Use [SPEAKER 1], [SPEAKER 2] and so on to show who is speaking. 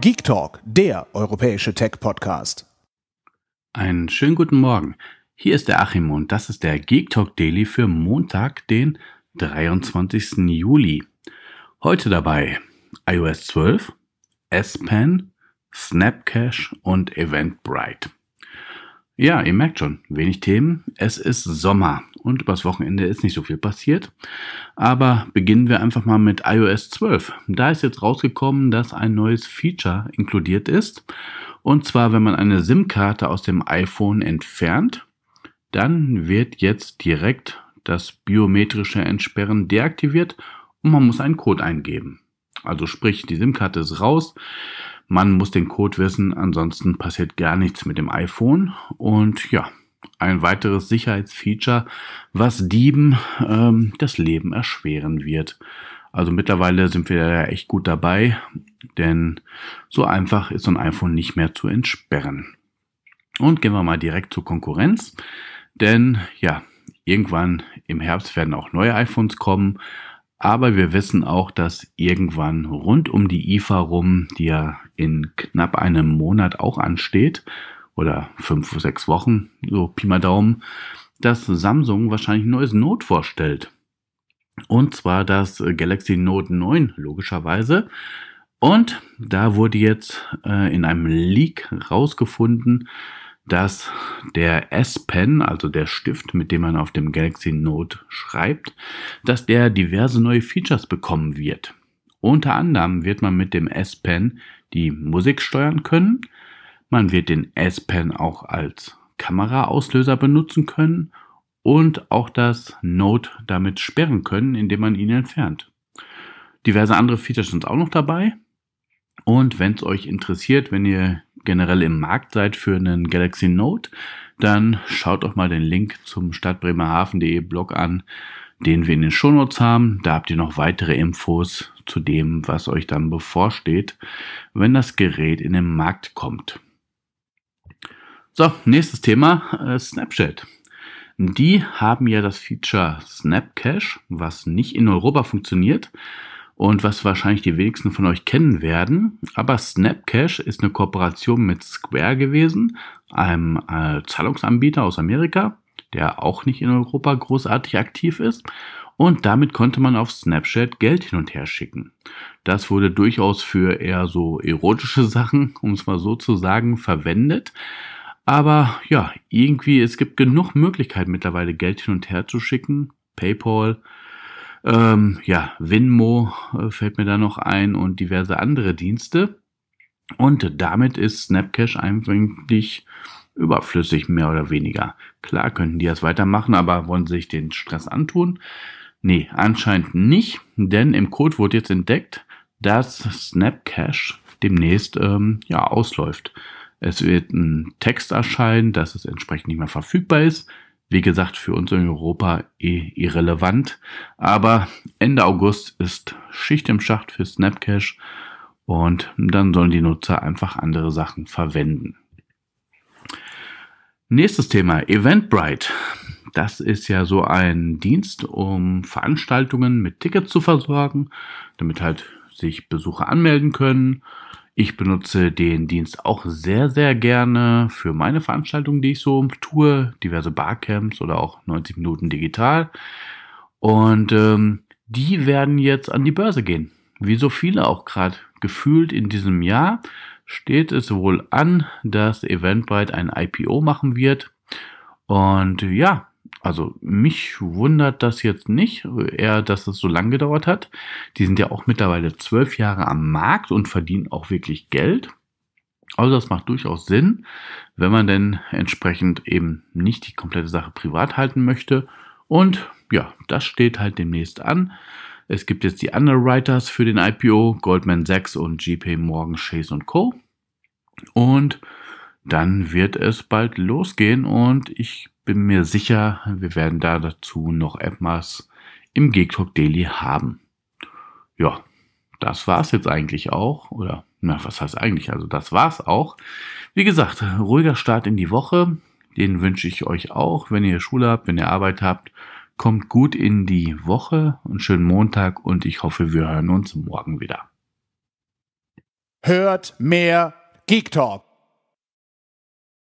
[SPEAKER 1] Geek Talk, der europäische Tech-Podcast. Einen schönen guten Morgen. Hier ist der Achim und das ist der Geek Talk Daily für Montag, den 23. Juli. Heute dabei iOS 12, S-Pen, Snapcache und Eventbrite. Ja, ihr merkt schon, wenig Themen. Es ist Sommer und übers Wochenende ist nicht so viel passiert. Aber beginnen wir einfach mal mit iOS 12. Da ist jetzt rausgekommen, dass ein neues Feature inkludiert ist. Und zwar, wenn man eine SIM-Karte aus dem iPhone entfernt, dann wird jetzt direkt das biometrische Entsperren deaktiviert und man muss einen Code eingeben. Also sprich, die SIM-Karte ist raus. Man muss den Code wissen, ansonsten passiert gar nichts mit dem iPhone. Und ja, ein weiteres Sicherheitsfeature, was Dieben ähm, das Leben erschweren wird. Also mittlerweile sind wir ja echt gut dabei, denn so einfach ist so ein iPhone nicht mehr zu entsperren. Und gehen wir mal direkt zur Konkurrenz, denn ja, irgendwann im Herbst werden auch neue iPhones kommen aber wir wissen auch, dass irgendwann rund um die IFA rum, die ja in knapp einem Monat auch ansteht, oder fünf, sechs Wochen, so Pi mal Daumen, dass Samsung wahrscheinlich ein neues Note vorstellt. Und zwar das Galaxy Note 9, logischerweise. Und da wurde jetzt äh, in einem Leak rausgefunden, dass der S-Pen, also der Stift, mit dem man auf dem Galaxy Note schreibt, dass der diverse neue Features bekommen wird. Unter anderem wird man mit dem S-Pen die Musik steuern können, man wird den S-Pen auch als Kameraauslöser benutzen können und auch das Note damit sperren können, indem man ihn entfernt. Diverse andere Features sind auch noch dabei. Und wenn es euch interessiert, wenn ihr generell im Markt seid für einen Galaxy Note, dann schaut doch mal den Link zum stadtbremerhaven.de Blog an, den wir in den Shownotes haben. Da habt ihr noch weitere Infos zu dem, was euch dann bevorsteht, wenn das Gerät in den Markt kommt. So, nächstes Thema, äh, Snapchat. Die haben ja das Feature Snapcache, was nicht in Europa funktioniert und was wahrscheinlich die wenigsten von euch kennen werden. Aber Snapcash ist eine Kooperation mit Square gewesen, einem äh, Zahlungsanbieter aus Amerika, der auch nicht in Europa großartig aktiv ist. Und damit konnte man auf Snapchat Geld hin und her schicken. Das wurde durchaus für eher so erotische Sachen, um es mal so zu sagen, verwendet. Aber ja, irgendwie, es gibt genug Möglichkeiten mittlerweile Geld hin und her zu schicken. PayPal, ähm, ja, Winmo äh, fällt mir da noch ein und diverse andere Dienste. Und damit ist Snapcash eigentlich überflüssig, mehr oder weniger. Klar könnten die das weitermachen, aber wollen sie sich den Stress antun? Nee, anscheinend nicht, denn im Code wurde jetzt entdeckt, dass Snapcash demnächst ähm, ja, ausläuft. Es wird ein Text erscheinen, dass es entsprechend nicht mehr verfügbar ist wie gesagt, für uns in Europa eh irrelevant. Aber Ende August ist Schicht im Schacht für Snapcash und dann sollen die Nutzer einfach andere Sachen verwenden. Nächstes Thema, Eventbrite. Das ist ja so ein Dienst, um Veranstaltungen mit Tickets zu versorgen, damit halt sich Besucher anmelden können, ich benutze den Dienst auch sehr, sehr gerne für meine Veranstaltungen, die ich so tue, diverse Barcamps oder auch 90 Minuten digital. Und ähm, die werden jetzt an die Börse gehen. Wie so viele auch gerade gefühlt in diesem Jahr steht es wohl an, dass Eventbrite ein IPO machen wird. Und ja, also mich wundert das jetzt nicht, eher, dass es so lange gedauert hat. Die sind ja auch mittlerweile zwölf Jahre am Markt und verdienen auch wirklich Geld. Also das macht durchaus Sinn, wenn man denn entsprechend eben nicht die komplette Sache privat halten möchte. Und ja, das steht halt demnächst an. Es gibt jetzt die Underwriters für den IPO, Goldman Sachs und JP Morgan Chase Co. Und dann wird es bald losgehen und ich bin mir sicher, wir werden da dazu noch etwas im Geek Talk Daily haben. Ja, das war's jetzt eigentlich auch. Oder, na, was heißt eigentlich? Also, das war's auch. Wie gesagt, ruhiger Start in die Woche. Den wünsche ich euch auch. Wenn ihr Schule habt, wenn ihr Arbeit habt, kommt gut in die Woche. Einen schönen Montag und ich hoffe, wir hören uns morgen wieder. Hört mehr Geek Talk.